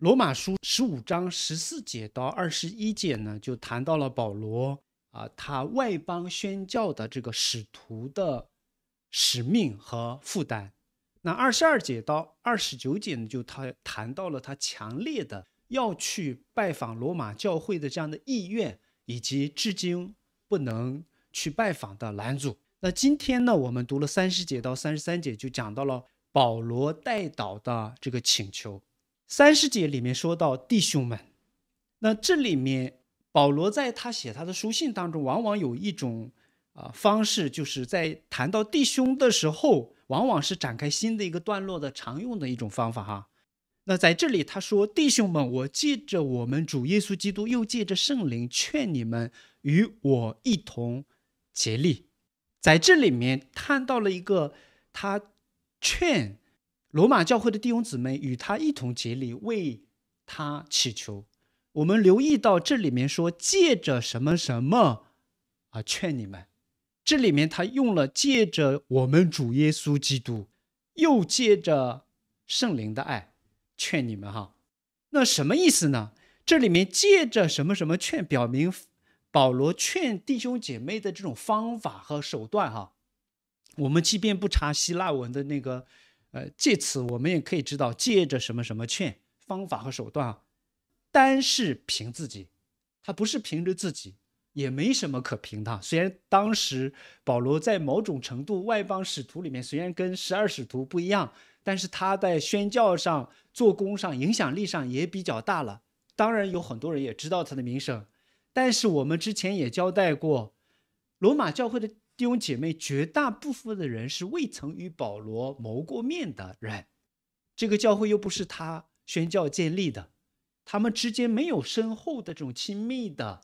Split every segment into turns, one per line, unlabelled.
罗马书十五章十四节到二十一节呢，就谈到了保罗啊，他外邦宣教的这个使徒的使命和负担。那二十二节到二十九节呢，就他谈到了他强烈的要去拜访罗马教会的这样的意愿，以及至今不能去拜访的拦阻。那今天呢，我们读了三十节到三十三节，就讲到了保罗代祷的这个请求。三十节里面说到弟兄们，那这里面保罗在他写他的书信当中，往往有一种啊方式，就是在谈到弟兄的时候，往往是展开新的一个段落的常用的一种方法哈。那在这里他说弟兄们，我借着我们主耶稣基督，又借着圣灵劝你们与我一同竭力。在这里面看到了一个他劝。罗马教会的弟兄姊妹与他一同竭力为他祈求。我们留意到这里面说借着什么什么啊，劝你们。这里面他用了借着我们主耶稣基督，又借着圣灵的爱劝你们哈。那什么意思呢？这里面借着什么什么劝，表明保罗劝弟兄姐妹的这种方法和手段哈。我们即便不查希腊文的那个。呃，借此我们也可以知道，借着什么什么券方法和手段啊，单是凭自己，他不是凭着自己，也没什么可凭的。虽然当时保罗在某种程度外邦使徒里面，虽然跟十二使徒不一样，但是他在宣教上、做工上、影响力上也比较大了。当然有很多人也知道他的名声，但是我们之前也交代过，罗马教会的。弟兄姐妹，绝大部分的人是未曾与保罗谋过面的人，这个教会又不是他宣教建立的，他们之间没有深厚的这种亲密的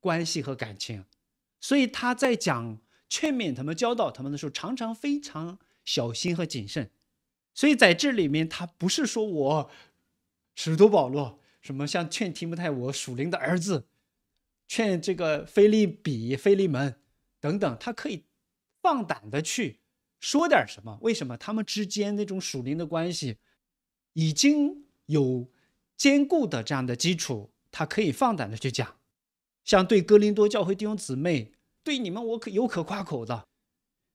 关系和感情，所以他在讲劝勉他们、教导他们的时候，常常非常小心和谨慎。所以在这里面，他不是说我使徒保罗，什么像劝提摩太我属灵的儿子，劝这个菲利比、菲利门。等等，他可以放胆的去说点什么？为什么他们之间那种属灵的关系已经有坚固的这样的基础？他可以放胆的去讲。像对哥林多教会弟兄姊妹，对你们我可有可夸口的。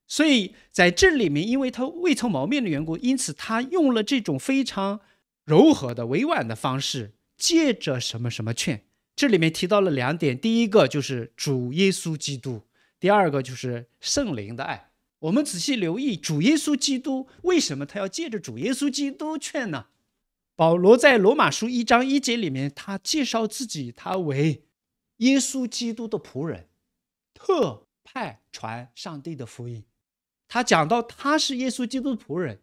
所以在这里面，因为他未曾谋面的缘故，因此他用了这种非常柔和的、委婉的方式，借着什么什么劝。这里面提到了两点：第一个就是主耶稣基督。第二个就是圣灵的爱。我们仔细留意主耶稣基督为什么他要借着主耶稣基督劝呢？保罗在罗马书一章一节里面，他介绍自己，他为耶稣基督的仆人，特派传上帝的福音。他讲到他是耶稣基督仆人，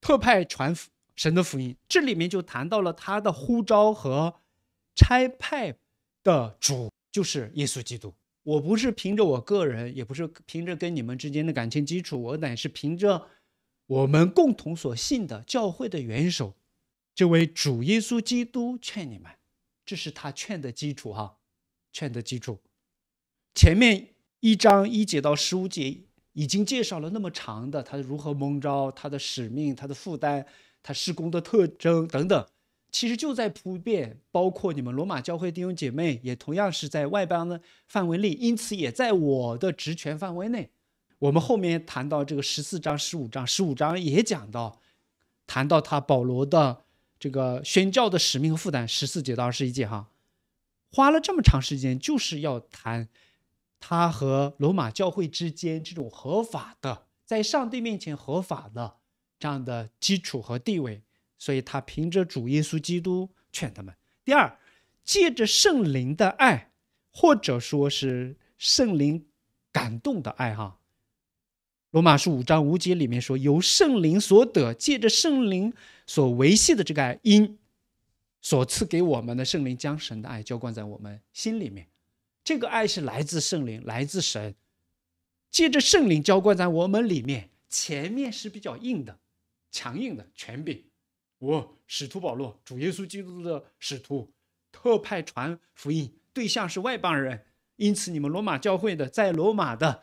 特派传神的福音。这里面就谈到了他的呼召和差派的主就是耶稣基督。我不是凭着我个人，也不是凭着跟你们之间的感情基础，我乃是凭着我们共同所信的教会的元首，这位主耶稣基督劝你们，这是他劝的基础哈，劝的基础。前面一章一节到十五节已经介绍了那么长的他如何蒙召，他的使命，他的负担，他施工的特征等等。其实就在普遍，包括你们罗马教会弟兄姐妹，也同样是在外邦的范围内，因此也在我的职权范围内。我们后面谈到这个十四章、十五章，十五章也讲到，谈到他保罗的这个宣教的使命和负担，十四节到二十一节哈，花了这么长时间，就是要谈他和罗马教会之间这种合法的，在上帝面前合法的这样的基础和地位。所以，他凭着主耶稣基督劝他们。第二，借着圣灵的爱，或者说是圣灵感动的爱。哈，《罗马书五章五节》里面说：“由圣灵所得，借着圣灵所维系的这个爱，因所赐给我们的圣灵将神的爱浇灌在我们心里面。这个爱是来自圣灵，来自神，借着圣灵浇灌在我们里面。前面是比较硬的、强硬的权柄。”我使徒保罗，主耶稣基督的使徒，特派传福音对象是外邦人，因此你们罗马教会的在罗马的，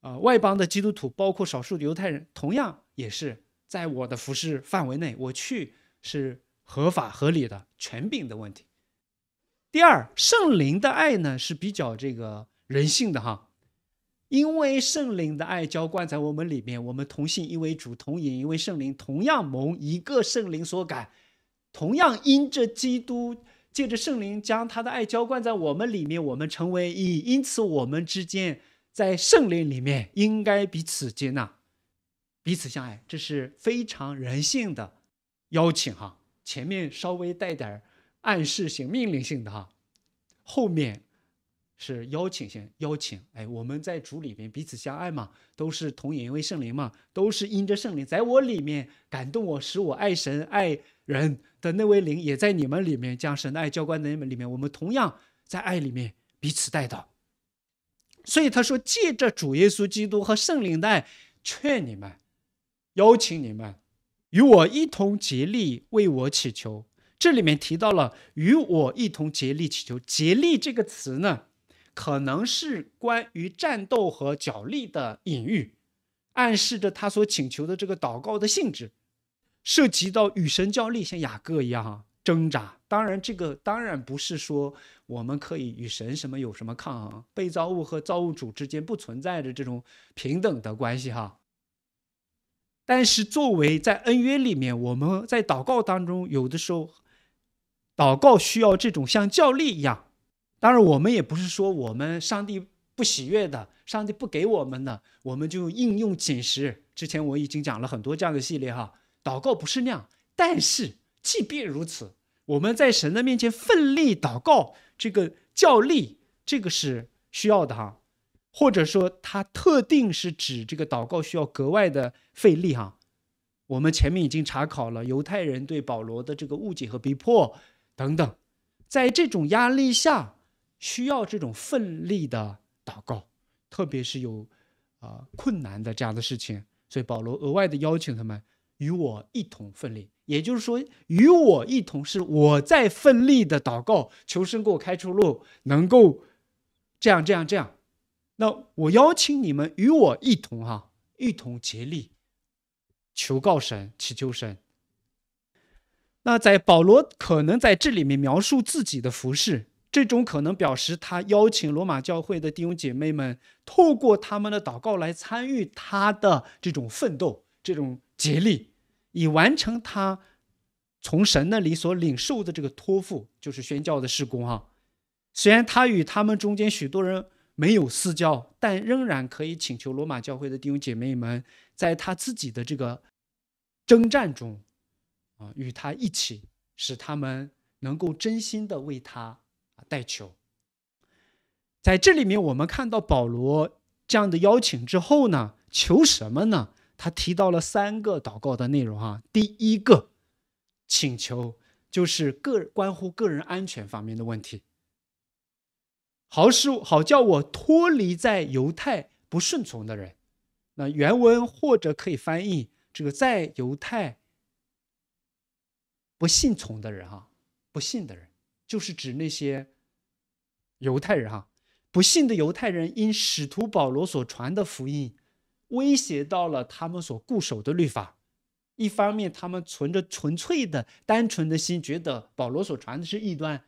呃，外邦的基督徒，包括少数犹太人，同样也是在我的服侍范围内，我去是合法合理的，权柄的问题。第二，圣灵的爱呢是比较这个人性的哈。因为圣灵的爱浇灌在我们里面，我们同性，因为主同饮，因为圣灵同样蒙一个圣灵所感，同样因着基督借着圣灵将他的爱浇灌在我们里面，我们成为一。因此，我们之间在圣灵里面应该彼此接纳，彼此相爱，这是非常人性的邀请哈。前面稍微带点暗示性、命令性的哈，后面。是邀请性邀请，哎，我们在主里面彼此相爱嘛，都是同一位圣灵嘛，都是因着圣灵在我里面感动我，使我爱神爱人的那位灵也在你们里面将神的爱浇灌在你们里面，我们同样在爱里面彼此带到。所以他说，借着主耶稣基督和圣灵的爱，劝你们，邀请你们与我一同竭力为我祈求。这里面提到了与我一同竭力祈求，竭力这个词呢？可能是关于战斗和角力的隐喻，暗示着他所请求的这个祷告的性质，涉及到与神较力，像雅各一样挣扎。当然，这个当然不是说我们可以与神什么有什么抗衡，被造物和造物主之间不存在着这种平等的关系哈。但是，作为在恩约里面，我们在祷告当中，有的时候祷告需要这种像教力一样。当然，我们也不是说我们上帝不喜悦的，上帝不给我们的，我们就应用紧实。之前我已经讲了很多这样的系列哈，祷告不是那样。但是，即便如此，我们在神的面前奋力祷告，这个叫力，这个是需要的哈。或者说，它特定是指这个祷告需要格外的费力哈。我们前面已经查考了犹太人对保罗的这个误解和逼迫等等，在这种压力下。需要这种奋力的祷告，特别是有，呃困难的这样的事情，所以保罗额外的邀请他们与我一同奋力，也就是说，与我一同是我在奋力的祷告，求神给我开出路，能够这样这样这样。那我邀请你们与我一同哈，一同竭力，求告神，祈求神。那在保罗可能在这里面描述自己的服饰。这种可能表示他邀请罗马教会的弟兄姐妹们，透过他们的祷告来参与他的这种奋斗、这种竭力，以完成他从神那里所领受的这个托付，就是宣教的事工啊。虽然他与他们中间许多人没有私交，但仍然可以请求罗马教会的弟兄姐妹们，在他自己的这个征战中，啊，与他一起，使他们能够真心的为他。啊，带求，在这里面，我们看到保罗这样的邀请之后呢，求什么呢？他提到了三个祷告的内容。啊，第一个请求就是个关乎个人安全方面的问题。好使好叫我脱离在犹太不顺从的人。那原文或者可以翻译这个在犹太不信从的人。啊，不信的人就是指那些。犹太人哈，不幸的犹太人因使徒保罗所传的福音，威胁到了他们所固守的律法。一方面，他们存着纯粹的、单纯的心，觉得保罗所传的是异端，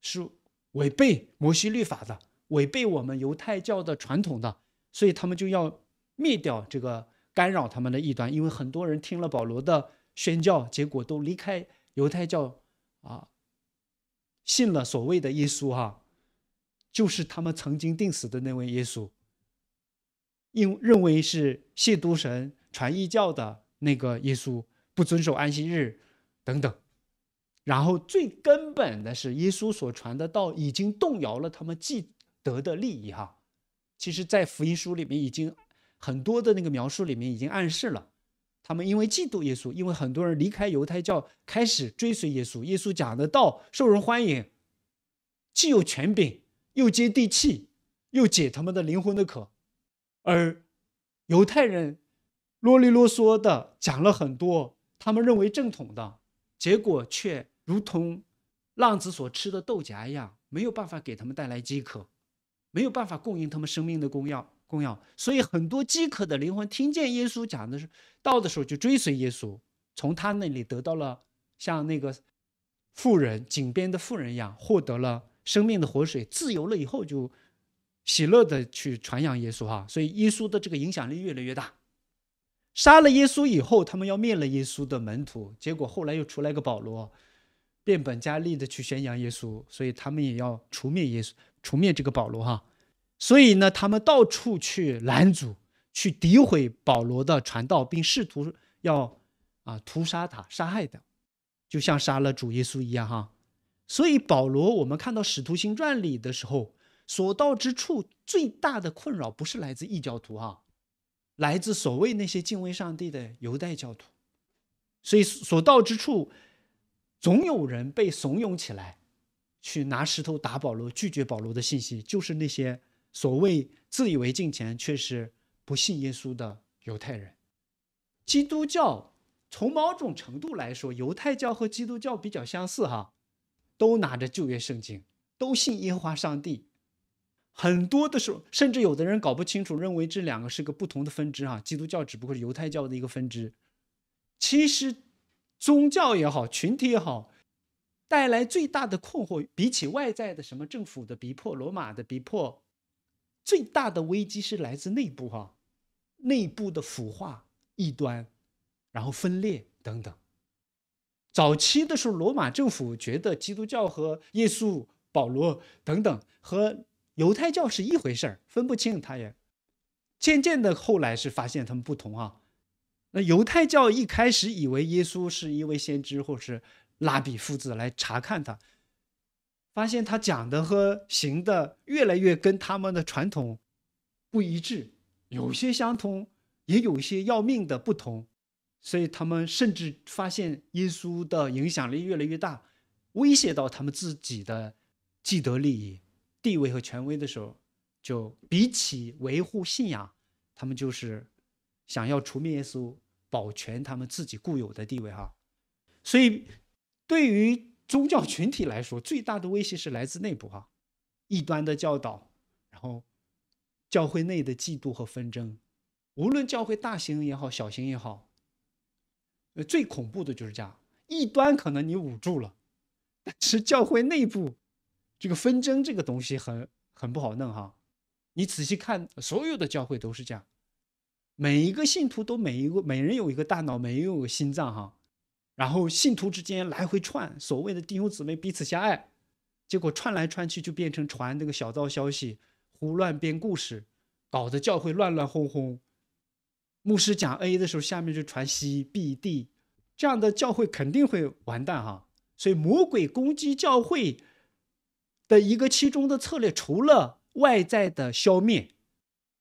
是违背摩西律法的，违背我们犹太教的传统的，所以他们就要灭掉这个干扰他们的异端。因为很多人听了保罗的宣教，结果都离开犹太教啊，信了所谓的耶稣哈。就是他们曾经定死的那位耶稣，因认为是亵渎神、传异教的那个耶稣不遵守安息日等等，然后最根本的是耶稣所传的道已经动摇了他们既得的利益哈。其实，在福音书里面已经很多的那个描述里面已经暗示了，他们因为嫉妒耶稣，因为很多人离开犹太教开始追随耶稣，耶稣讲的道受人欢迎，既有权柄。又接地气，又解他们的灵魂的渴，而犹太人啰里啰嗦的讲了很多他们认为正统的结果，却如同浪子所吃的豆荚一样，没有办法给他们带来饥渴，没有办法供应他们生命的供药。供养，所以很多饥渴的灵魂听见耶稣讲的时候，到的时候就追随耶稣，从他那里得到了像那个富人井边的富人一样，获得了。生命的活水自由了以后，就喜乐的去传扬耶稣哈，所以耶稣的这个影响力越来越大。杀了耶稣以后，他们要灭了耶稣的门徒，结果后来又出来个保罗，变本加厉的去宣扬耶稣，所以他们也要除灭耶稣，除灭这个保罗哈。所以呢，他们到处去拦阻、去诋毁保罗的传道，并试图要啊屠杀他、杀害他，就像杀了主耶稣一样哈。所以，保罗，我们看到《使徒行传》里的时候，所到之处最大的困扰不是来自异教徒哈，来自所谓那些敬畏上帝的犹太教徒。所以，所到之处总有人被怂恿起来，去拿石头打保罗。拒绝保罗的信息就是那些所谓自以为敬虔，却是不信耶稣的犹太人。基督教从某种程度来说，犹太教和基督教比较相似哈。都拿着旧约圣经，都信耶和华上帝。很多的时候，甚至有的人搞不清楚，认为这两个是个不同的分支啊。基督教只不过是犹太教的一个分支。其实，宗教也好，群体也好，带来最大的困惑，比起外在的什么政府的逼迫、罗马的逼迫，最大的危机是来自内部哈。内部的腐化、异端，然后分裂等等。早期的时候，罗马政府觉得基督教和耶稣、保罗等等和犹太教是一回事儿，分不清它也。渐渐的，后来是发现他们不同啊。那犹太教一开始以为耶稣是一位先知或是拉比父子来查看他，发现他讲的和行的越来越跟他们的传统不一致，有些相通，也有些要命的不同。所以他们甚至发现耶稣的影响力越来越大，威胁到他们自己的既得利益、地位和权威的时候，就比起维护信仰，他们就是想要除灭耶稣，保全他们自己固有的地位。哈，所以对于宗教群体来说，最大的威胁是来自内部哈，异端的教导，然后教会内的嫉妒和纷争，无论教会大型也好，小型也好。呃，最恐怖的就是这样，一端可能你捂住了，但是教会内部这个纷争这个东西很很不好弄哈。你仔细看，所有的教会都是这样，每一个信徒都每一个每人有一个大脑，每人一个心脏哈。然后信徒之间来回串，所谓的弟兄姊妹彼此相爱，结果串来串去就变成传那个小道消息，胡乱编故事，搞得教会乱乱哄哄。牧师讲 A 的时候，下面就传 C、B、D，这样的教会肯定会完蛋哈。所以魔鬼攻击教会的一个其中的策略，除了外在的消灭，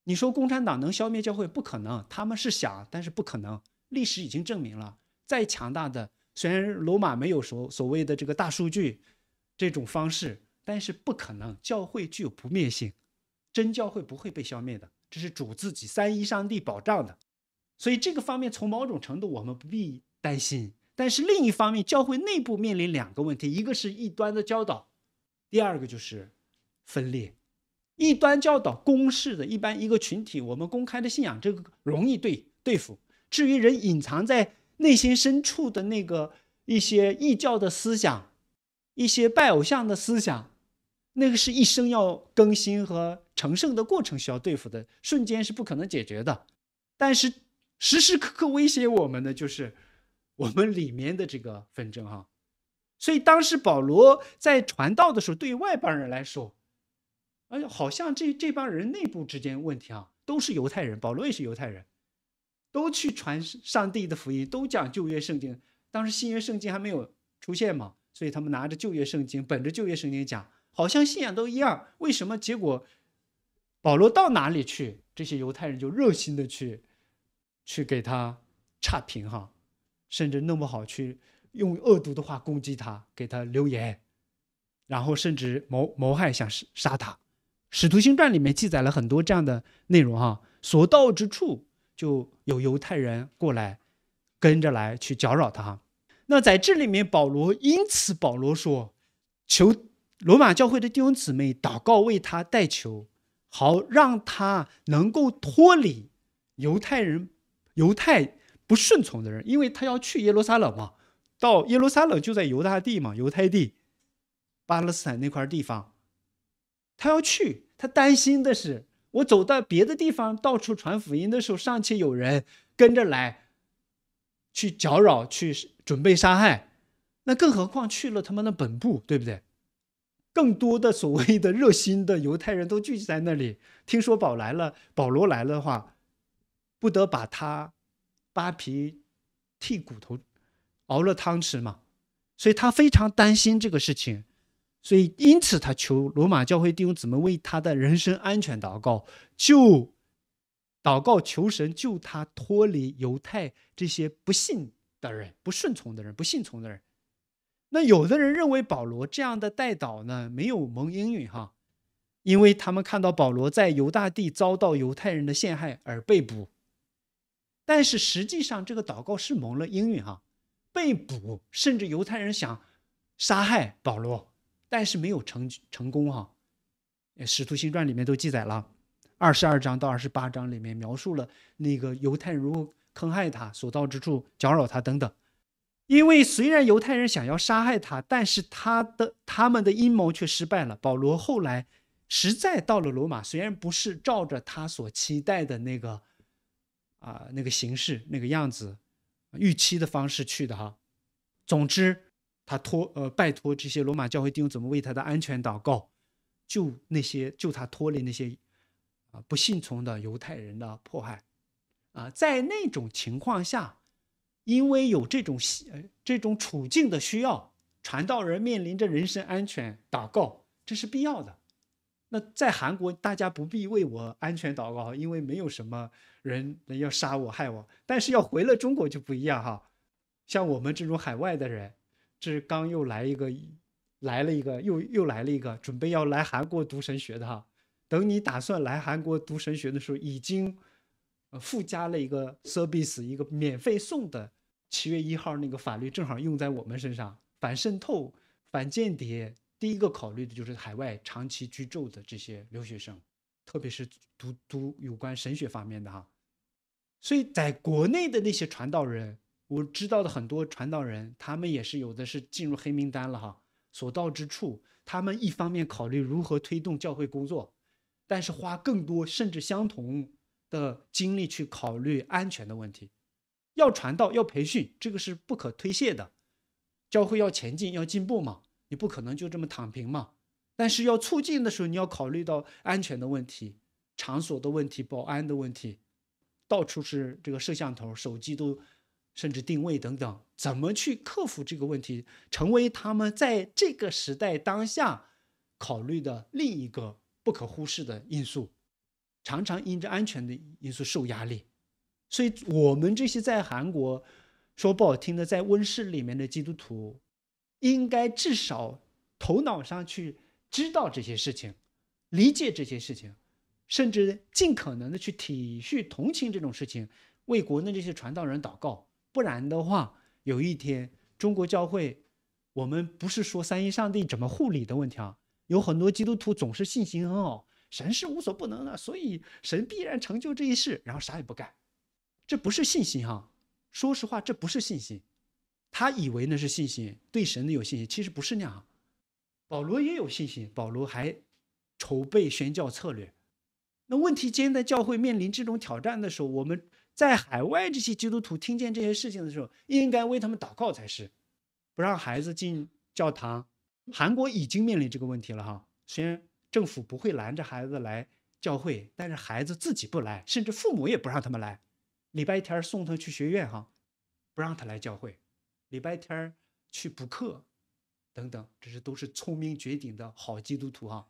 你说共产党能消灭教会？不可能，他们是想，但是不可能。历史已经证明了，再强大的，虽然罗马没有所所谓的这个大数据这种方式，但是不可能。教会具有不灭性，真教会不会被消灭的，这是主自己三一上帝保障的。所以这个方面从某种程度我们不必担心，但是另一方面，教会内部面临两个问题：一个是异端的教导，第二个就是分裂。异端教导公式的，一般一个群体我们公开的信仰，这个容易对对付；至于人隐藏在内心深处的那个一些异教的思想，一些拜偶像的思想，那个是一生要更新和成圣的过程需要对付的，瞬间是不可能解决的。但是。时时刻刻威胁我们的就是我们里面的这个纷争哈，所以当时保罗在传道的时候，对于外邦人来说，哎，好像这这帮人内部之间问题啊，都是犹太人，保罗也是犹太人，都去传上帝的福音，都讲旧约圣经，当时新约圣经还没有出现嘛，所以他们拿着旧约圣经，本着旧约圣经讲，好像信仰都一样，为什么结果保罗到哪里去，这些犹太人就热心的去。去给他差评哈，甚至弄不好去用恶毒的话攻击他，给他留言，然后甚至谋谋害，想杀杀他。《使徒行传》里面记载了很多这样的内容哈，所到之处就有犹太人过来跟着来去搅扰他。那在这里面，保罗因此，保罗说，求罗马教会的弟兄姊妹祷告为他代求，好让他能够脱离犹太人。犹太不顺从的人，因为他要去耶路撒冷嘛，到耶路撒冷就在犹大地嘛，犹太地、巴勒斯坦那块地方，他要去。他担心的是，我走到别的地方，到处传福音的时候，上去有人跟着来，去搅扰，去准备杀害。那更何况去了他们的本部，对不对？更多的所谓的热心的犹太人都聚集在那里，听说保来了，保罗来了的话。不得把他扒皮、剔骨头、熬了汤吃嘛，所以他非常担心这个事情，所以因此他求罗马教会弟兄姊妹为他的人身安全祷告，就祷告求神救他脱离犹太这些不信的人、不顺从的人、不信从的人。那有的人认为保罗这样的代祷呢没有蒙英语哈，因为他们看到保罗在犹大地遭到犹太人的陷害而被捕。但是实际上，这个祷告是蒙了应允哈。被捕，甚至犹太人想杀害保罗，但是没有成成功哈。使徒行传里面都记载了，二十二章到二十八章里面描述了那个犹太人如何坑害他，所到之处搅扰他等等。因为虽然犹太人想要杀害他，但是他的他们的阴谋却失败了。保罗后来实在到了罗马，虽然不是照着他所期待的那个。啊，那个形式、那个样子、预期的方式去的哈。总之，他托呃拜托这些罗马教会弟兄怎么为他的安全祷告，救那些救他脱离那些啊不信从的犹太人的迫害啊。在那种情况下，因为有这种呃这种处境的需要，传道人面临着人身安全祷告，这是必要的。那在韩国，大家不必为我安全祷告，因为没有什么人要杀我、害我。但是要回了中国就不一样哈。像我们这种海外的人，这刚又来一个，来了一个，又又来了一个，准备要来韩国读神学的哈。等你打算来韩国读神学的时候，已经附加了一个 service，一个免费送的。七月一号那个法律正好用在我们身上，反渗透、反间谍。第一个考虑的就是海外长期居住的这些留学生，特别是读读有关神学方面的哈。所以在国内的那些传道人，我知道的很多传道人，他们也是有的是进入黑名单了哈。所到之处，他们一方面考虑如何推动教会工作，但是花更多甚至相同的精力去考虑安全的问题。要传道，要培训，这个是不可推卸的。教会要前进，要进步嘛。你不可能就这么躺平嘛，但是要促进的时候，你要考虑到安全的问题、场所的问题、保安的问题，到处是这个摄像头、手机都，甚至定位等等，怎么去克服这个问题，成为他们在这个时代当下考虑的另一个不可忽视的因素，常常因着安全的因素受压力，所以我们这些在韩国说不好听的，在温室里面的基督徒。应该至少头脑上去知道这些事情，理解这些事情，甚至尽可能的去体恤、同情这种事情，为国内这些传道人祷告。不然的话，有一天中国教会，我们不是说三一上帝怎么护理的问题啊，有很多基督徒总是信心很好，神是无所不能的，所以神必然成就这一事，然后啥也不干，这不是信心哈。说实话，这不是信心。他以为那是信心，对神的有信心，其实不是那样。保罗也有信心，保罗还筹备宣教策略。那问题，今天的教会面临这种挑战的时候，我们在海外这些基督徒听见这些事情的时候，应该为他们祷告才是。不让孩子进教堂，韩国已经面临这个问题了哈。虽然政府不会拦着孩子来教会，但是孩子自己不来，甚至父母也不让他们来。礼拜天送他去学院哈，不让他来教会。礼拜天儿去补课，等等，这是都是聪明绝顶的好基督徒啊，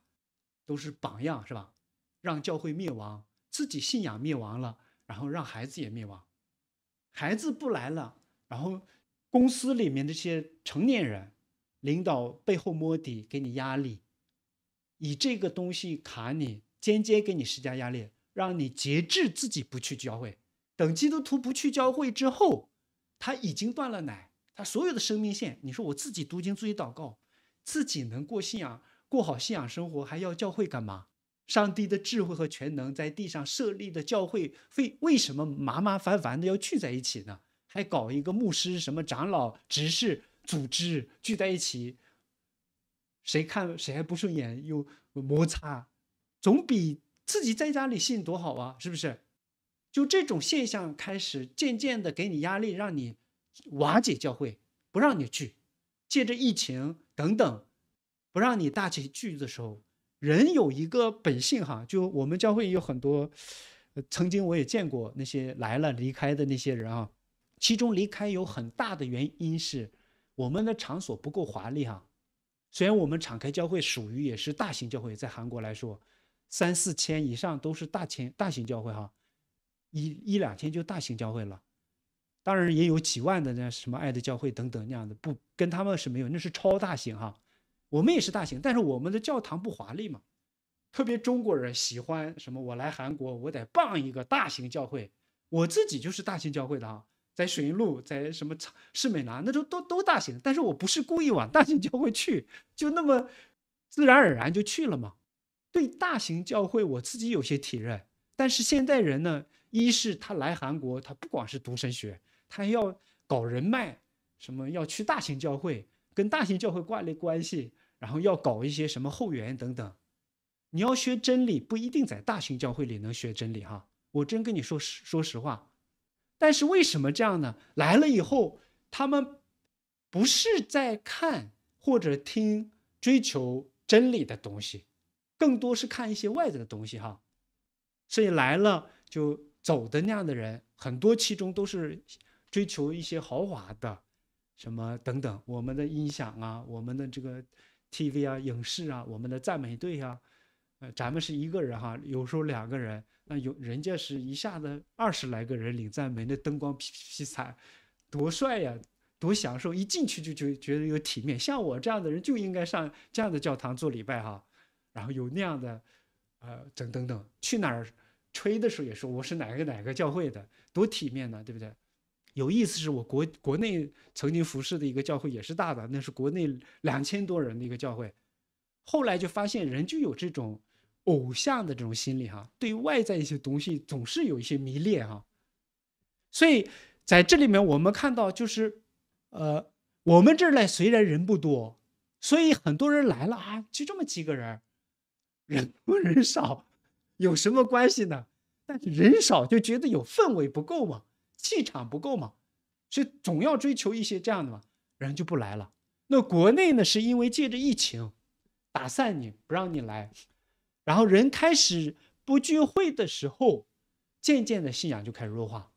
都是榜样，是吧？让教会灭亡，自己信仰灭亡了，然后让孩子也灭亡，孩子不来了，然后公司里面这些成年人，领导背后摸底给你压力，以这个东西卡你，间接给你施加压力，让你节制自己不去教会。等基督徒不去教会之后，他已经断了奶。他所有的生命线，你说我自己读经、自己祷告，自己能过信仰、过好信仰生活，还要教会干嘛？上帝的智慧和全能，在地上设立的教会，为为什么麻麻烦烦的要聚在一起呢？还搞一个牧师、什么长老、执事组织聚在一起，谁看谁还不顺眼，又摩擦，总比自己在家里信多好啊，是不是？就这种现象开始渐渐的给你压力，让你。瓦解教会，不让你聚，借着疫情等等，不让你大起聚的时候，人有一个本性哈，就我们教会有很多，曾经我也见过那些来了离开的那些人啊，其中离开有很大的原因是我们的场所不够华丽哈，虽然我们敞开教会属于也是大型教会，在韩国来说，三四千以上都是大千大型教会哈，一一两千就大型教会了。当然也有几万的那什么爱的教会等等那样的，不跟他们是没有，那是超大型哈。我们也是大型，但是我们的教堂不华丽嘛。特别中国人喜欢什么，我来韩国我得傍一个大型教会，我自己就是大型教会的哈，在水荫路，在什么世美南那都都都大型。但是我不是故意往大型教会去，就那么自然而然就去了嘛。对大型教会我自己有些体认，但是现在人呢，一是他来韩国，他不光是读神学。他要搞人脉，什么要去大型教会，跟大型教会挂了关系，然后要搞一些什么后援等等。你要学真理，不一定在大型教会里能学真理哈。我真跟你说，实说实话。但是为什么这样呢？来了以后，他们不是在看或者听追求真理的东西，更多是看一些外在的东西哈。所以来了就走的那样的人很多，其中都是。追求一些豪华的，什么等等，我们的音响啊，我们的这个 TV 啊，影视啊，我们的赞美队啊，呃，咱们是一个人哈，有时候两个人，那有人家是一下子二十来个人领赞美，那灯光披披彩，多帅呀，多享受！一进去就觉觉得有体面，像我这样的人就应该上这样的教堂做礼拜哈，然后有那样的，呃，等等等，去哪儿吹的时候也说我是哪个哪个教会的，多体面呢，对不对？有意思是我国国内曾经服侍的一个教会也是大的，那是国内两千多人的一个教会，后来就发现人就有这种偶像的这种心理哈，对外在一些东西总是有一些迷恋哈，所以在这里面我们看到就是，呃，我们这儿呢虽然人不多，所以很多人来了啊，就这么几个人，人多人少有什么关系呢？但是人少就觉得有氛围不够嘛。气场不够嘛，所以总要追求一些这样的嘛，人就不来了。那国内呢，是因为借着疫情打散你，不让你来，然后人开始不聚会的时候，渐渐的信仰就开始弱化，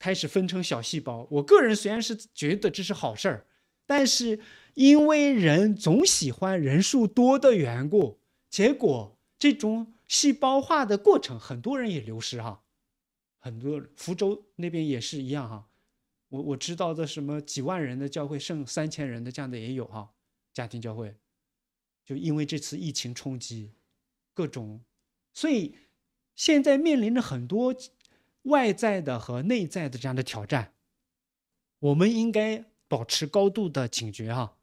开始分成小细胞。我个人虽然是觉得这是好事儿，但是因为人总喜欢人数多的缘故，结果这种细胞化的过程，很多人也流失哈。很多福州那边也是一样哈，我我知道的什么几万人的教会剩三千人的这样的也有哈，家庭教会，就因为这次疫情冲击，各种，所以现在面临着很多外在的和内在的这样的挑战，我们应该保持高度的警觉哈。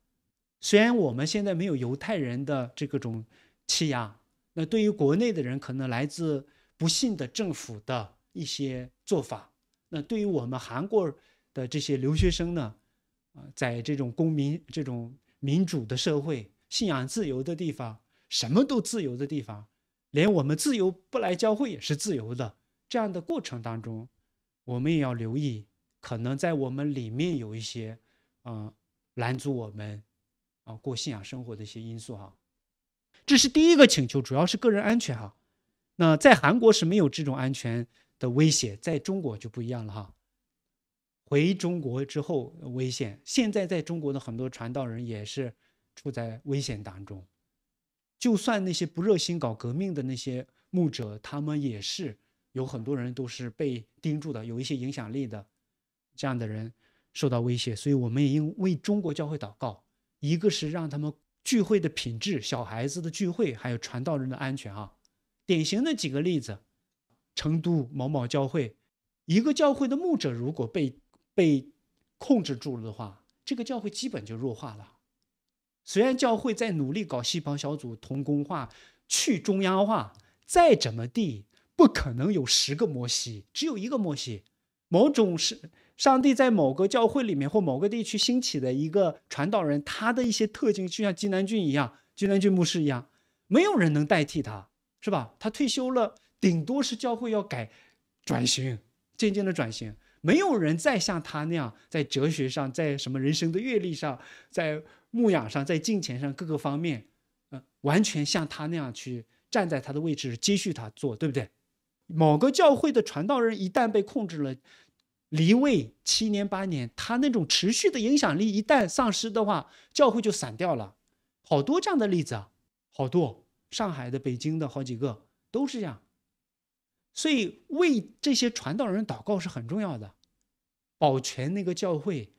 虽然我们现在没有犹太人的这个种欺压，那对于国内的人可能来自不幸的政府的。一些做法，那对于我们韩国的这些留学生呢，啊，在这种公民、这种民主的社会、信仰自由的地方、什么都自由的地方，连我们自由不来教会也是自由的。这样的过程当中，我们也要留意，可能在我们里面有一些，嗯，拦阻我们啊过信仰生活的一些因素哈。这是第一个请求，主要是个人安全哈。那在韩国是没有这种安全。的威胁在中国就不一样了哈。回中国之后危险，现在在中国的很多传道人也是处在危险当中。就算那些不热心搞革命的那些牧者，他们也是有很多人都是被盯住的，有一些影响力的这样的人受到威胁，所以我们也应为中国教会祷告，一个是让他们聚会的品质，小孩子的聚会，还有传道人的安全啊。典型的几个例子。成都某某教会，一个教会的牧者如果被被控制住了的话，这个教会基本就弱化了。虽然教会在努力搞西胞小组、同工化、去中央化，再怎么地，不可能有十个摩西，只有一个摩西。某种是上帝在某个教会里面或某个地区兴起的一个传道人，他的一些特性就像金南俊一样，金南俊牧师一样，没有人能代替他，是吧？他退休了。顶多是教会要改转型，渐渐的转型，没有人再像他那样在哲学上，在什么人生的阅历上，在牧养上，在金钱上各个方面，呃，完全像他那样去站在他的位置接续他做，对不对？某个教会的传道人一旦被控制了，离位七年八年，他那种持续的影响力一旦丧失的话，教会就散掉了。好多这样的例子，啊，好多上海的、北京的好几个都是这样。所以，为这些传道人祷告是很重要的，保全那个教会。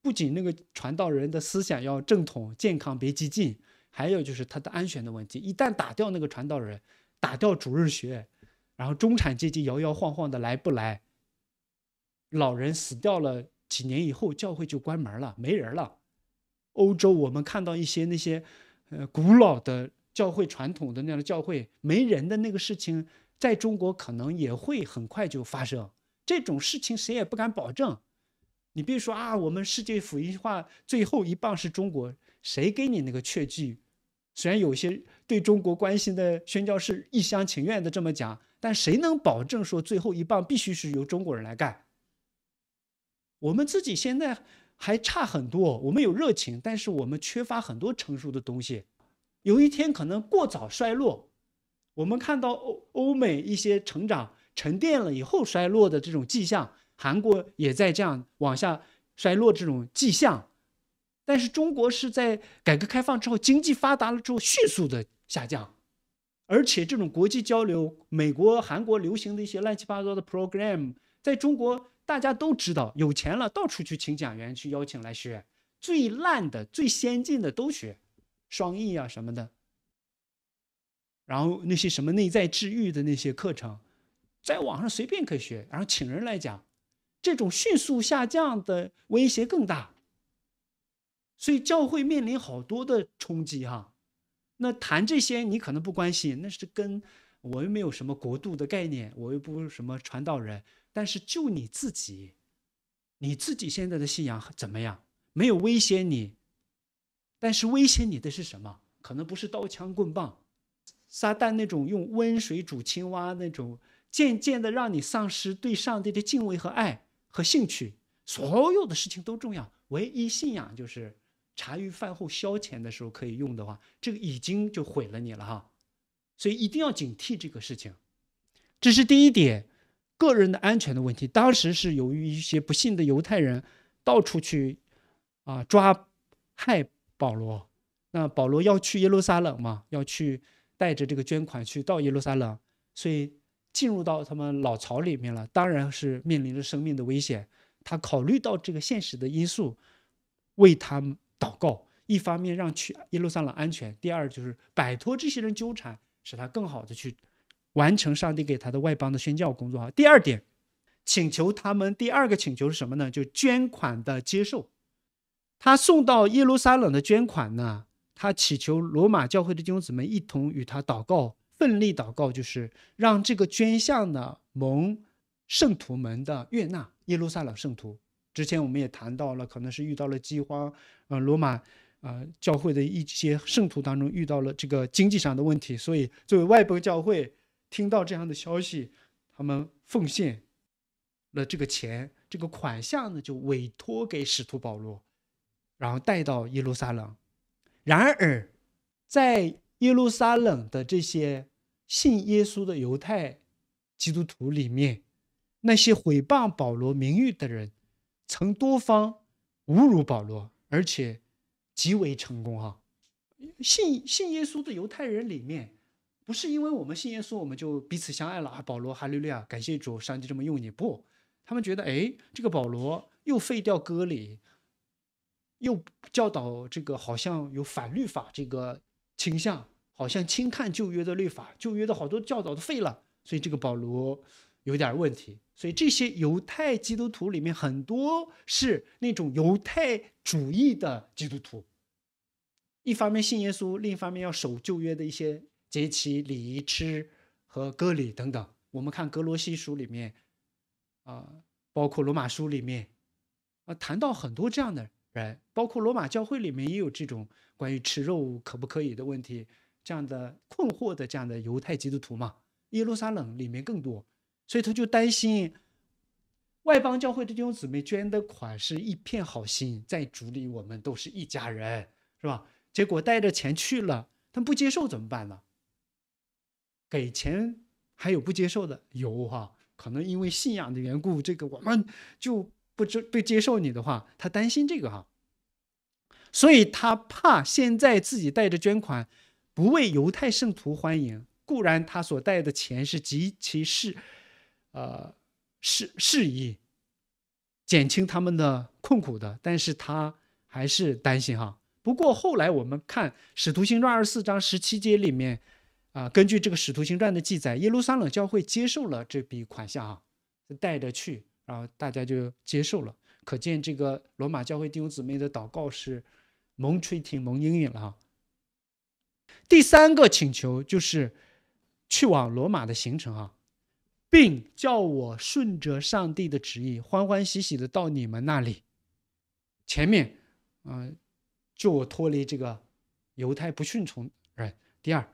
不仅那个传道人的思想要正统、健康，别激进，还有就是他的安全的问题。一旦打掉那个传道人，打掉主日学，然后中产阶级摇摇晃晃的来不来，老人死掉了，几年以后教会就关门了，没人了。欧洲我们看到一些那些，呃，古老的教会传统的那样的教会，没人的那个事情。在中国可能也会很快就发生这种事情，谁也不敢保证。你比如说啊，我们世界福音化最后一棒是中国，谁给你那个确据？虽然有些对中国关心的宣教士一厢情愿的这么讲，但谁能保证说最后一棒必须是由中国人来干？我们自己现在还差很多，我们有热情，但是我们缺乏很多成熟的东西，有一天可能过早衰落。我们看到欧欧美一些成长沉淀了以后衰落的这种迹象，韩国也在这样往下衰落这种迹象，但是中国是在改革开放之后经济发达了之后迅速的下降，而且这种国际交流，美国、韩国流行的一些乱七八糟的 program，在中国大家都知道，有钱了到处去请讲员去邀请来学，最烂的、最先进的都学，双翼啊什么的。然后那些什么内在治愈的那些课程，在网上随便可学，然后请人来讲，这种迅速下降的威胁更大，所以教会面临好多的冲击哈。那谈这些你可能不关心，那是跟我又没有什么国度的概念，我又不是什么传道人。但是就你自己，你自己现在的信仰怎么样？没有威胁你，但是威胁你的是什么？可能不是刀枪棍棒。撒旦那种用温水煮青蛙那种，渐渐的让你丧失对上帝的敬畏和爱和兴趣，所有的事情都重要，唯一信仰就是茶余饭后消遣的时候可以用的话，这个已经就毁了你了哈，所以一定要警惕这个事情，这是第一点，个人的安全的问题。当时是由于一些不幸的犹太人到处去啊抓害保罗，那保罗要去耶路撒冷嘛，要去。带着这个捐款去到耶路撒冷，所以进入到他们老巢里面了，当然是面临着生命的危险。他考虑到这个现实的因素，为他们祷告，一方面让去耶路撒冷安全，第二就是摆脱这些人纠缠，使他更好的去完成上帝给他的外邦的宣教工作。哈，第二点，请求他们第二个请求是什么呢？就捐款的接受，他送到耶路撒冷的捐款呢？他祈求罗马教会的弟兄姊妹一同与他祷告，奋力祷告，就是让这个捐献的蒙圣徒们的悦纳。耶路撒冷圣徒之前我们也谈到了，可能是遇到了饥荒，呃，罗马呃教会的一些圣徒当中遇到了这个经济上的问题，所以作为外部教会听到这样的消息，他们奉献了这个钱，这个款项呢就委托给使徒保罗，然后带到耶路撒冷。然而，在耶路撒冷的这些信耶稣的犹太基督徒里面，那些毁谤保罗名誉的人，曾多方侮辱保罗，而且极为成功。哈，信信耶稣的犹太人里面，不是因为我们信耶稣，我们就彼此相爱了啊！保罗哈利路啊，感谢主，上帝这么用你。不，他们觉得，哎，这个保罗又废掉割礼，又教导这个好像有反律法这个倾向，好像轻看旧约的律法，旧约的好多教导都废了，所以这个保罗有点问题。所以这些犹太基督徒里面很多是那种犹太主义的基督徒，一方面信耶稣，另一方面要守旧约的一些节期、礼仪、吃和割礼等等。我们看格罗西书里面啊，包括罗马书里面啊，谈到很多这样的。人包括罗马教会里面也有这种关于吃肉可不可以的问题，这样的困惑的这样的犹太基督徒嘛，耶路撒冷里面更多，所以他就担心外邦教会的弟兄姊妹捐的款是一片好心，在主里我们都是一家人，是吧？结果带着钱去了，他们不接受怎么办呢？给钱还有不接受的有哈，可能因为信仰的缘故，这个我们就。不接不接受你的话，他担心这个哈，所以他怕现在自己带着捐款不为犹太圣徒欢迎。固然他所带的钱是极其是呃是适宜减轻他们的困苦的，但是他还是担心哈。不过后来我们看《使徒行传》二十四章十七节里面啊，根据这个《使徒行传》的记载，耶路撒冷教会接受了这笔款项啊，带着去。然后大家就接受了，可见这个罗马教会弟兄姊妹的祷告是蒙垂听、蒙应允了哈。第三个请求就是去往罗马的行程啊，并叫我顺着上帝的旨意，欢欢喜喜的到你们那里。前面，嗯，就我脱离这个犹太不顺从人；第二，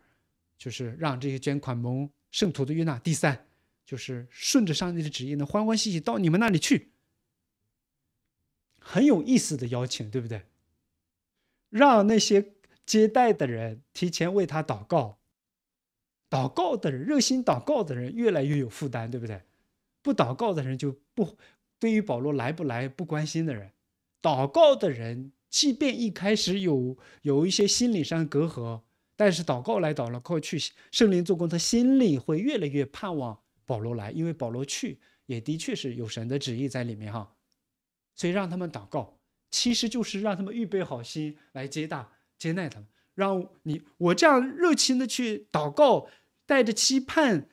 就是让这些捐款蒙圣徒的悦纳；第三。就是顺着上帝的旨意，呢，欢欢喜喜到你们那里去，很有意思的邀请，对不对？让那些接待的人提前为他祷告，祷告的人热心祷告的人越来越有负担，对不对？不祷告的人就不对于保罗来不来不关心的人，祷告的人，即便一开始有有一些心理上隔阂，但是祷告来祷了，去圣灵做工，他心里会越来越盼望。保罗来，因为保罗去也的确是有神的旨意在里面哈，所以让他们祷告，其实就是让他们预备好心来接纳接纳他们。让你我这样热情的去祷告，带着期盼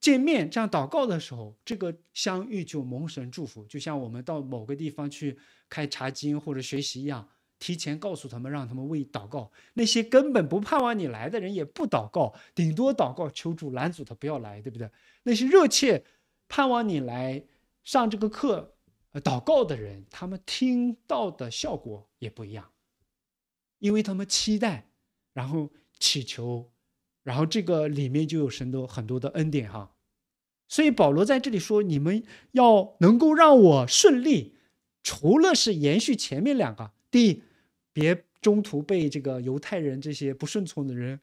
见面，这样祷告的时候，这个相遇就蒙神祝福，就像我们到某个地方去开茶经或者学习一样。提前告诉他们，让他们为祷告。那些根本不盼望你来的人也不祷告，顶多祷告求助拦阻他不要来，对不对？那些热切盼望你来上这个课、祷告的人，他们听到的效果也不一样，因为他们期待，然后祈求，然后这个里面就有神的很多的恩典哈。所以保罗在这里说，你们要能够让我顺利，除了是延续前面两个，第一。别中途被这个犹太人这些不顺从的人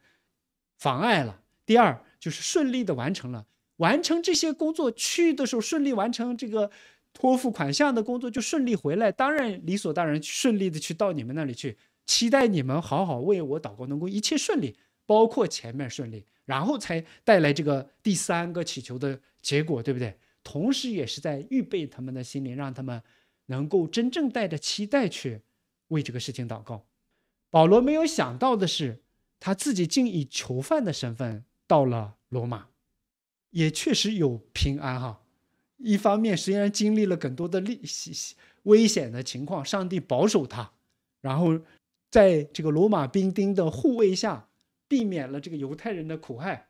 妨碍了。第二就是顺利的完成了，完成这些工作去的时候顺利完成这个托付款项的工作就顺利回来，当然理所当然顺利的去到你们那里去，期待你们好好为我祷告，能够一切顺利，包括前面顺利，然后才带来这个第三个祈求的结果，对不对？同时也是在预备他们的心灵，让他们能够真正带着期待去。为这个事情祷告。保罗没有想到的是，他自己竟以囚犯的身份到了罗马，也确实有平安哈。一方面，虽然经历了更多的历险危险的情况，上帝保守他，然后在这个罗马兵丁的护卫下，避免了这个犹太人的苦害，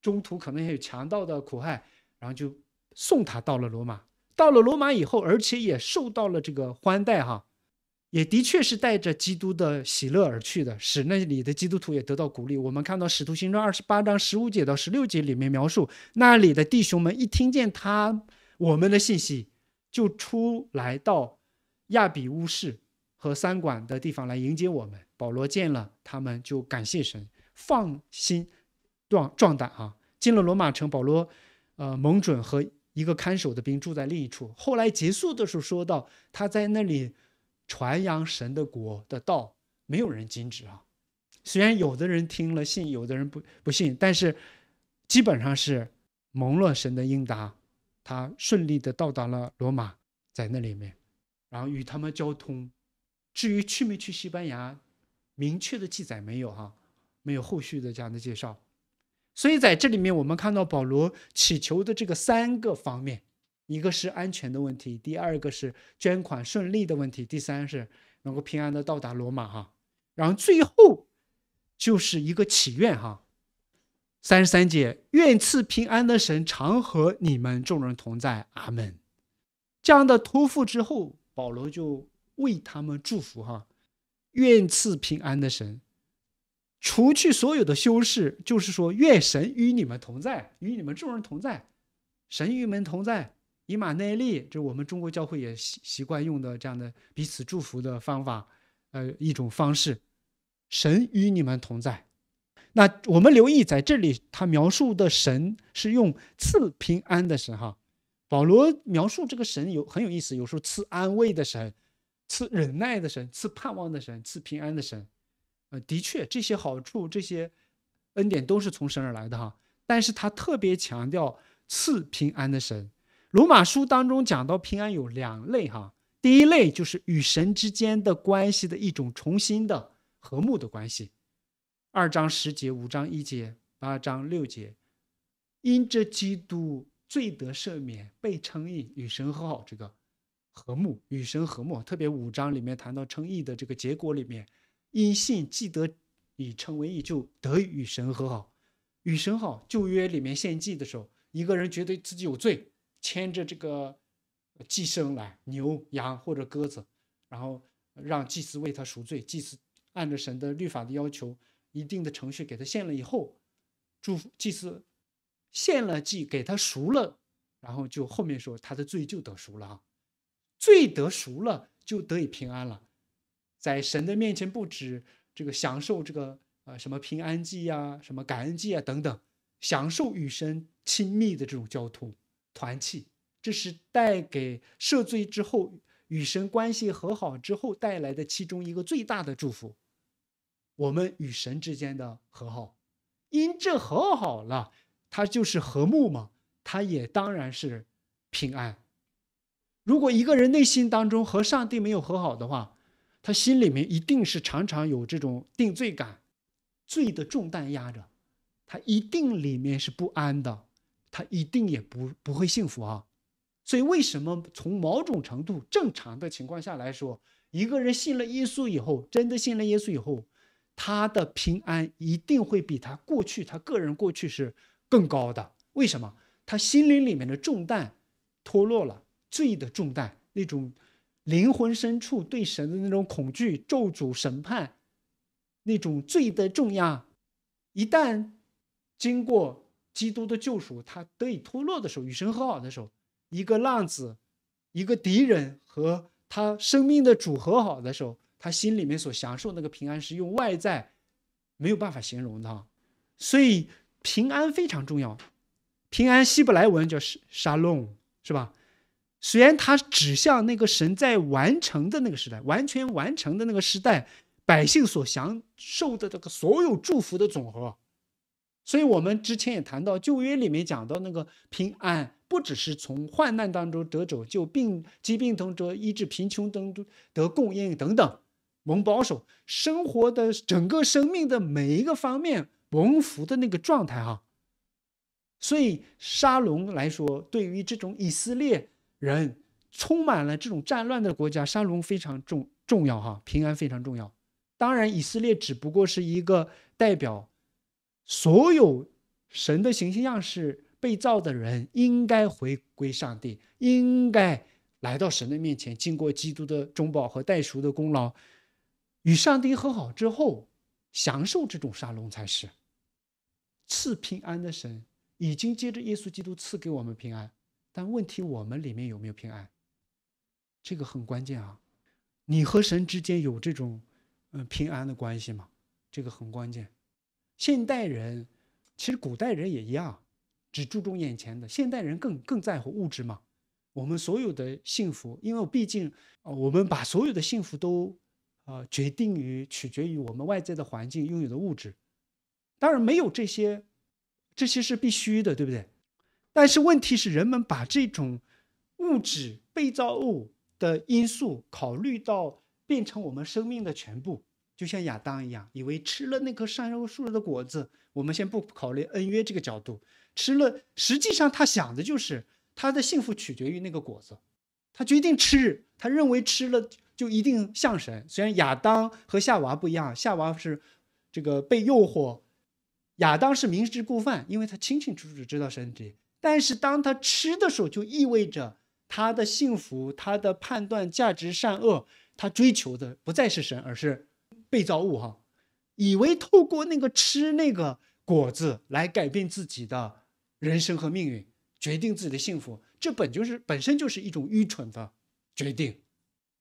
中途可能也有强盗的苦害，然后就送他到了罗马。到了罗马以后，而且也受到了这个欢待哈。也的确是带着基督的喜乐而去的，使那里的基督徒也得到鼓励。我们看到《使徒行传》二十八章十五节到十六节里面描述，那里的弟兄们一听见他我们的信息，就出来到亚比乌市和三馆的地方来迎接我们。保罗见了他们，就感谢神，放心壮壮胆啊！进了罗马城，保罗呃，蒙准和一个看守的兵住在另一处。后来结束的时候说到，他在那里。传扬神的国的道，没有人禁止啊。虽然有的人听了信，有的人不不信，但是基本上是蒙了神的应答，他顺利的到达了罗马，在那里面，然后与他们交通。至于去没去西班牙，明确的记载没有哈，没有后续的这样的介绍。所以在这里面，我们看到保罗祈求的这个三个方面。一个是安全的问题，第二个是捐款顺利的问题，第三是能够平安的到达罗马哈，然后最后就是一个祈愿哈。三十三节，愿赐平安的神常和你们众人同在，阿门。这样的托付之后，保罗就为他们祝福哈，愿赐平安的神，除去所有的修饰，就是说，愿神与你们同在，与你们众人同在，神与门同在。以马内利，这是我们中国教会也习习惯用的这样的彼此祝福的方法，呃，一种方式。神与你们同在。那我们留意在这里，他描述的神是用赐平安的神哈。保罗描述这个神有很有意思，有时候赐安慰的神，赐忍耐的神，赐盼望的神，赐平安的神。呃，的确，这些好处、这些恩典都是从神而来的哈。但是他特别强调赐平安的神。罗马书当中讲到平安有两类哈，第一类就是与神之间的关系的一种重新的和睦的关系。二章十节，五章一节，八章六节，因这基督罪得赦免，被称义，与神和好。这个和睦，与神和睦。特别五章里面谈到称义的这个结果里面，因信既得以称为义，就得与神和好，与神好。旧约里面献祭的时候，一个人觉得自己有罪。牵着这个祭牲来，牛、羊或者鸽子，然后让祭司为他赎罪。祭司按着神的律法的要求，一定的程序给他献了以后，祝福祭司献了祭给他赎了，然后就后面说他的罪就得赎了啊，罪得赎了就得以平安了，在神的面前不止这个享受这个呃什么平安祭啊，什么感恩祭啊等等，享受与神亲密的这种交通。团契，这是带给赦罪之后与神关系和好之后带来的其中一个最大的祝福。我们与神之间的和好，因这和好了，它就是和睦嘛，它也当然是平安。如果一个人内心当中和上帝没有和好的话，他心里面一定是常常有这种定罪感，罪的重担压着，他一定里面是不安的。他一定也不不会幸福啊，所以为什么从某种程度正常的情况下来说，一个人信了耶稣以后，真的信了耶稣以后，他的平安一定会比他过去他个人过去是更高的？为什么？他心灵里面的重担脱落了，罪的重担，那种灵魂深处对神的那种恐惧、咒诅、审判，那种罪的重压，一旦经过。基督的救赎，他得以脱落的时候，与神和好的时候，一个浪子，一个敌人和他生命的主和好的时候，他心里面所享受那个平安是用外在没有办法形容的。所以平安非常重要。平安希伯来文叫沙沙 a 是吧？虽然它指向那个神在完成的那个时代，完全完成的那个时代，百姓所享受的这个所有祝福的总和。所以，我们之前也谈到《旧约》里面讲到那个平安，不只是从患难当中得拯救、病疾病当中医治、贫穷当中得供应等等，蒙保守生活的整个生命的每一个方面蒙福的那个状态哈。所以沙龙来说，对于这种以色列人充满了这种战乱的国家，沙龙非常重要哈，平安非常重要。当然，以色列只不过是一个代表。所有神的形象样式被造的人，应该回归上帝，应该来到神的面前，经过基督的中保和代赎的功劳，与上帝和好之后，享受这种沙龙才是赐平安的神已经接着耶稣基督赐给我们平安，但问题我们里面有没有平安？这个很关键啊！你和神之间有这种嗯平安的关系吗？这个很关键。现代人其实古代人也一样，只注重眼前的。现代人更更在乎物质嘛。我们所有的幸福，因为毕竟呃、我们把所有的幸福都，呃，决定于取决于我们外在的环境拥有的物质。当然没有这些，这些是必须的，对不对？但是问题是人们把这种物质被造物的因素考虑到变成我们生命的全部。就像亚当一样，以为吃了那棵善恶树的果子，我们先不考虑恩约这个角度，吃了，实际上他想的就是他的幸福取决于那个果子，他决定吃，他认为吃了就一定像神。虽然亚当和夏娃不一样，夏娃是这个被诱惑，亚当是明知故犯，因为他清清楚楚知道神的，但是当他吃的时候，就意味着他的幸福、他的判断、价值、善恶，他追求的不再是神，而是。被造物哈，以为透过那个吃那个果子来改变自己的人生和命运，决定自己的幸福，这本就是本身就是一种愚蠢的决定，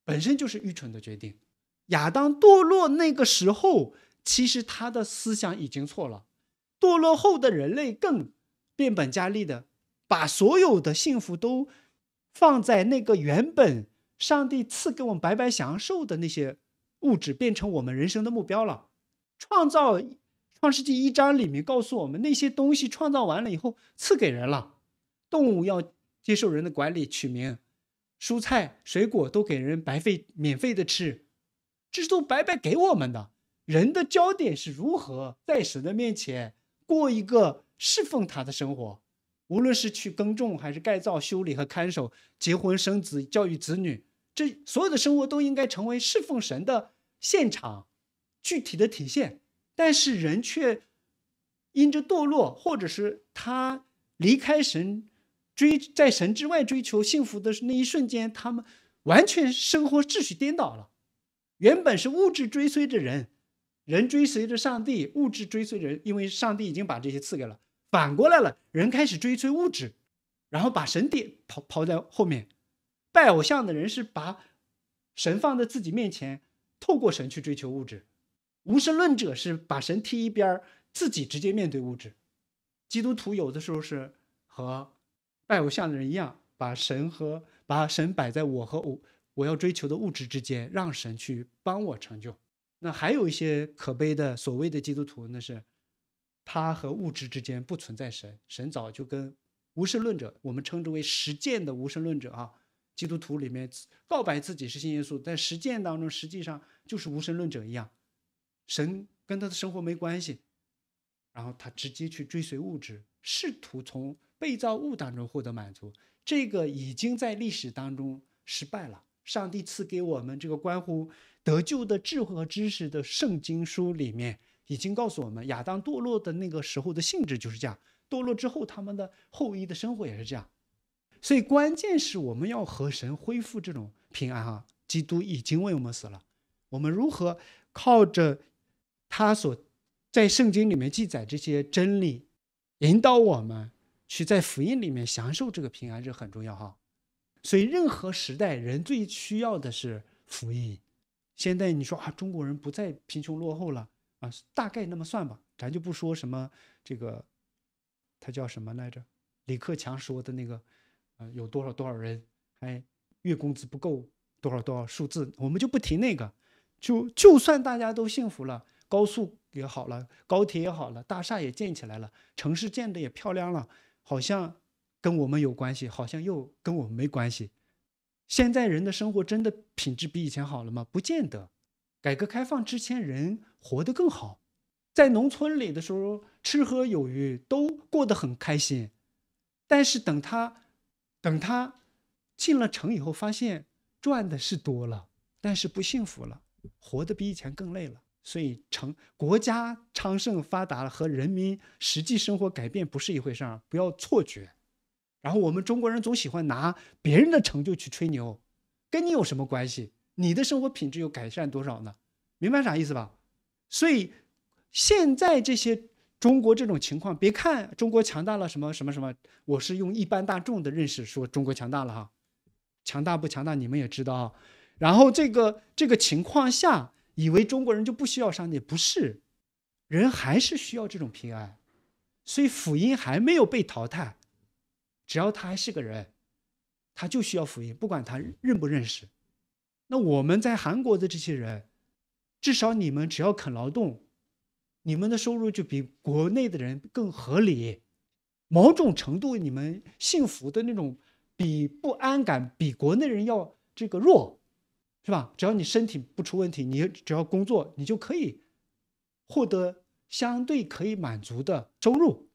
本身就是愚蠢的决定。亚当堕落那个时候，其实他的思想已经错了，堕落后的人类更变本加厉的把所有的幸福都放在那个原本上帝赐给我们白白享受的那些。物质变成我们人生的目标了。创造创世纪一章里面告诉我们，那些东西创造完了以后赐给人了，动物要接受人的管理取名，蔬菜水果都给人白费免费的吃，这是都白白给我们的。人的焦点是如何在神的面前过一个侍奉他的生活，无论是去耕种还是盖造修理和看守，结婚生子教育子女。这所有的生活都应该成为侍奉神的现场，具体的体现。但是人却因着堕落，或者是他离开神，追在神之外追求幸福的那一瞬间，他们完全生活秩序颠倒了。原本是物质追随着人，人追随着上帝；物质追随着人，因为上帝已经把这些赐给了。反过来，了人开始追随物质，然后把神给抛抛在后面。拜偶像的人是把神放在自己面前，透过神去追求物质；无神论者是把神踢一边儿，自己直接面对物质。基督徒有的时候是和拜偶像的人一样，把神和把神摆在我和我我要追求的物质之间，让神去帮我成就。那还有一些可悲的所谓的基督徒，那是他和物质之间不存在神，神早就跟无神论者，我们称之为实践的无神论者啊。基督徒里面告白自己是信耶稣，在实践当中实际上就是无神论者一样，神跟他的生活没关系，然后他直接去追随物质，试图从被造物当中获得满足。这个已经在历史当中失败了。上帝赐给我们这个关乎得救的智慧和知识的圣经书里面已经告诉我们，亚当堕落的那个时候的性质就是这样，堕落之后他们的后裔的生活也是这样。所以关键是我们要和神恢复这种平安哈，基督已经为我们死了，我们如何靠着他所，在圣经里面记载这些真理，引导我们去在福音里面享受这个平安，这很重要哈。所以任何时代人最需要的是福音。现在你说啊，中国人不再贫穷落后了啊，大概那么算吧，咱就不说什么这个，他叫什么来着，李克强说的那个。有多少多少人？还月工资不够多少多少数字？我们就不提那个。就就算大家都幸福了，高速也好了，高铁也好了，大厦也建起来了，城市建的也漂亮了，好像跟我们有关系，好像又跟我们没关系。现在人的生活真的品质比以前好了吗？不见得。改革开放之前，人活得更好，在农村里的时候，吃喝有余，都过得很开心。但是等他。等他进了城以后，发现赚的是多了，但是不幸福了，活得比以前更累了。所以，城国家昌盛发达了，和人民实际生活改变不是一回事儿，不要错觉。然后，我们中国人总喜欢拿别人的成就去吹牛，跟你有什么关系？你的生活品质又改善多少呢？明白啥意思吧？所以，现在这些。中国这种情况，别看中国强大了，什么什么什么，我是用一般大众的认识说中国强大了哈，强大不强大你们也知道。然后这个这个情况下，以为中国人就不需要商帝，不是，人还是需要这种平安，所以辅音还没有被淘汰，只要他还是个人，他就需要辅音，不管他认不认识。那我们在韩国的这些人，至少你们只要肯劳动。你们的收入就比国内的人更合理，某种程度你们幸福的那种比不安感比国内人要这个弱，是吧？只要你身体不出问题，你只要工作，你就可以获得相对可以满足的收入。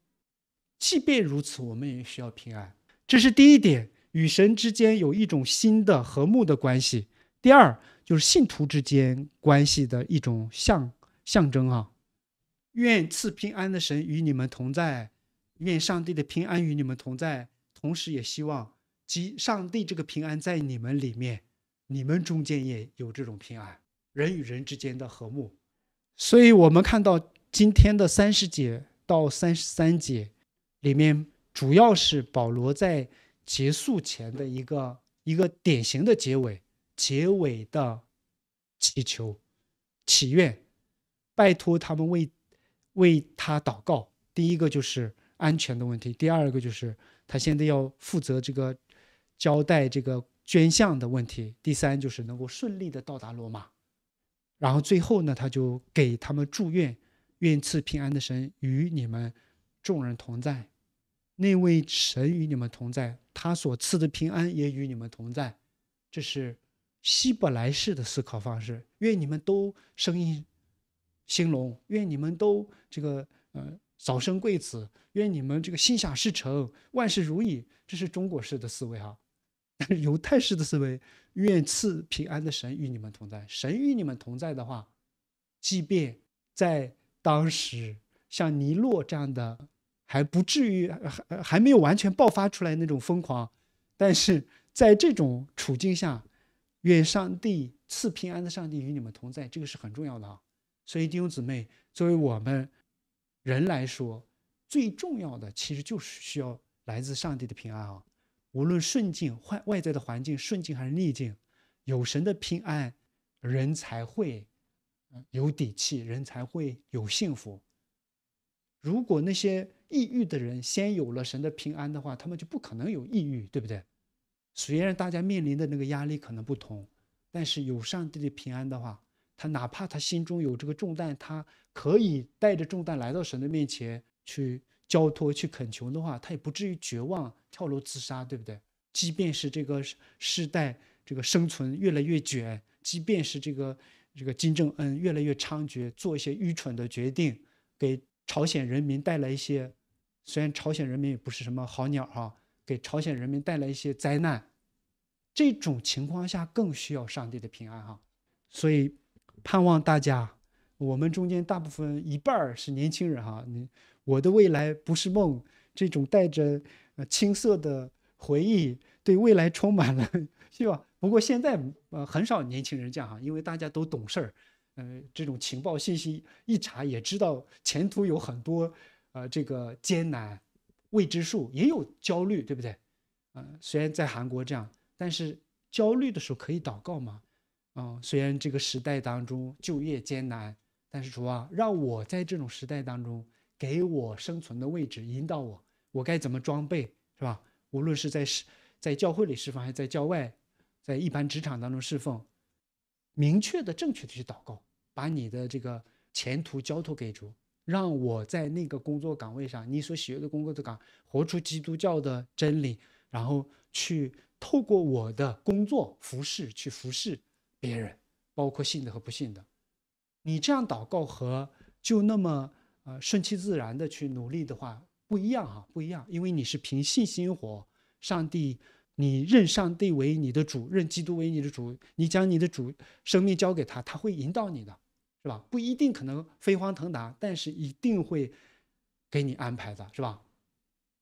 即便如此，我们也需要平安。这是第一点，与神之间有一种新的和睦的关系。第二，就是信徒之间关系的一种象象征啊。愿赐平安的神与你们同在，愿上帝的平安与你们同在。同时也希望，即上帝这个平安在你们里面，你们中间也有这种平安，人与人之间的和睦。所以，我们看到今天的三十节到三十三节里面，主要是保罗在结束前的一个一个典型的结尾，结尾的祈求、祈愿，拜托他们为。为他祷告，第一个就是安全的问题，第二个就是他现在要负责这个交代这个捐项的问题，第三就是能够顺利的到达罗马，然后最后呢，他就给他们祝愿，愿赐平安的神与你们众人同在，那位神与你们同在，他所赐的平安也与你们同在，这是希伯来式的思考方式，愿你们都声音。兴隆，愿你们都这个呃早生贵子，愿你们这个心想事成，万事如意。这是中国式的思维哈，但是犹太式的思维，愿赐平安的神与你们同在。神与你们同在的话，即便在当时像尼洛这样的还不至于还还没有完全爆发出来那种疯狂，但是在这种处境下，愿上帝赐平安的上帝与你们同在，这个是很重要的啊。所以弟兄姊妹，作为我们人来说，最重要的其实就是需要来自上帝的平安啊。无论顺境、外外在的环境，顺境还是逆境，有神的平安，人才会有底气，人才会有幸福。如果那些抑郁的人先有了神的平安的话，他们就不可能有抑郁，对不对？虽然大家面临的那个压力可能不同，但是有上帝的平安的话。他哪怕他心中有这个重担，他可以带着重担来到神的面前去交托、去恳求的话，他也不至于绝望、跳楼自杀，对不对？即便是这个世代这个生存越来越卷，即便是这个这个金正恩越来越猖獗，做一些愚蠢的决定，给朝鲜人民带来一些，虽然朝鲜人民也不是什么好鸟哈，给朝鲜人民带来一些灾难，这种情况下更需要上帝的平安哈，所以。盼望大家，我们中间大部分一半儿是年轻人哈，你我的未来不是梦，这种带着青涩的回忆，对未来充满了希望。不过现在呃很少年轻人这样哈，因为大家都懂事儿，呃这种情报信息一查也知道前途有很多呃这个艰难未知数，也有焦虑，对不对？啊，虽然在韩国这样，但是焦虑的时候可以祷告吗？啊，虽然这个时代当中就业艰难，但是主啊，让我在这种时代当中给我生存的位置，引导我，我该怎么装备，是吧？无论是在在教会里侍奉，还是在教外，在一般职场当中侍奉，明确的、正确的去祷告，把你的这个前途交托给主，让我在那个工作岗位上，你所喜悦的工作的岗，活出基督教的真理，然后去透过我的工作服侍，去服侍。别人，包括信的和不信的，你这样祷告和就那么呃顺其自然的去努力的话不一样啊，不一样，因为你是凭信心活。上帝，你认上帝为你的主，认基督为你的主，你将你的主生命交给他，他会引导你的，是吧？不一定可能飞黄腾达，但是一定会给你安排的，是吧？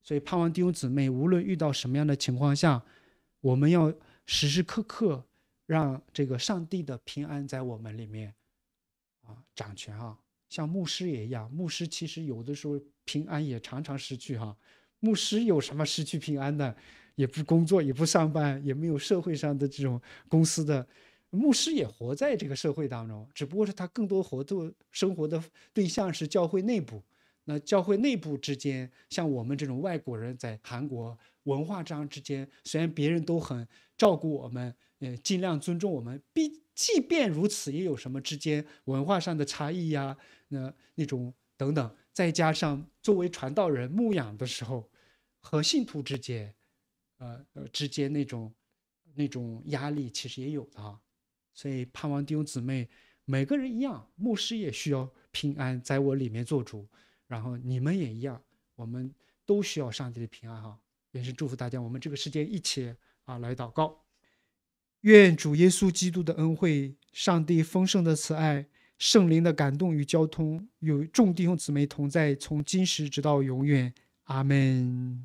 所以，盼望弟兄姊妹，无论遇到什么样的情况下，我们要时时刻刻。让这个上帝的平安在我们里面，啊，掌权啊！像牧师也一样，牧师其实有的时候平安也常常失去哈。牧师有什么失去平安的？也不工作，也不上班，也没有社会上的这种公司的。牧师也活在这个社会当中，只不过是他更多活动生活的对象是教会内部。那教会内部之间，像我们这种外国人，在韩国文化上之间，虽然别人都很照顾我们。呃，尽量尊重我们。毕即便如此，也有什么之间文化上的差异呀？那那种等等，再加上作为传道人牧养的时候，和信徒之间，呃呃之间那种那种压力，其实也有的哈。所以，盼望弟兄姊妹每个人一样，牧师也需要平安在我里面做主。然后你们也一样，我们都需要上帝的平安哈。也是祝福大家，我们这个时间一起啊来祷告。愿主耶稣基督的恩惠，上帝丰盛的慈爱，圣灵的感动与交通，与众弟兄姊妹同在，从今时直到永远。阿门。